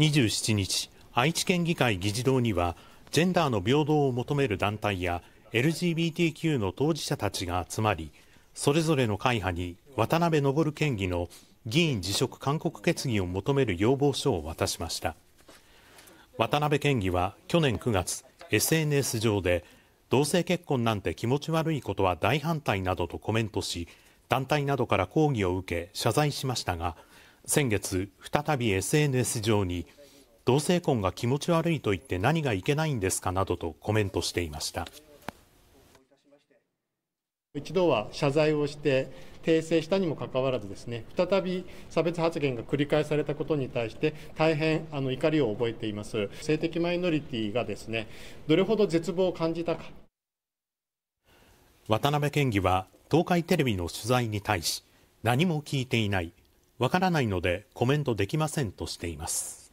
27日、愛知県議会議事堂には、ジェンダーの平等を求める団体や LGBTQ の当事者たちが集まり、それぞれの会派に渡辺昇県議の議員辞職勧告決議を求める要望書を渡しました渡辺県議は去年9月 SNS 上で同性結婚なんて気持ち悪いことは大反対などとコメントし団体などから抗議を受け謝罪しましたが先月、再び SNS 上に同性婚が気持ち悪いと言って何がいけないんですかなどとコメントしていました一度は謝罪をして訂正したにもかかわらずですね再び差別発言が繰り返されたことに対して大変あの怒りを覚えています性的マイノリティがですねどれほど絶望を感じたか渡辺県議は東海テレビの取材に対し何も聞いていないわからないのでコメントできませんとしています。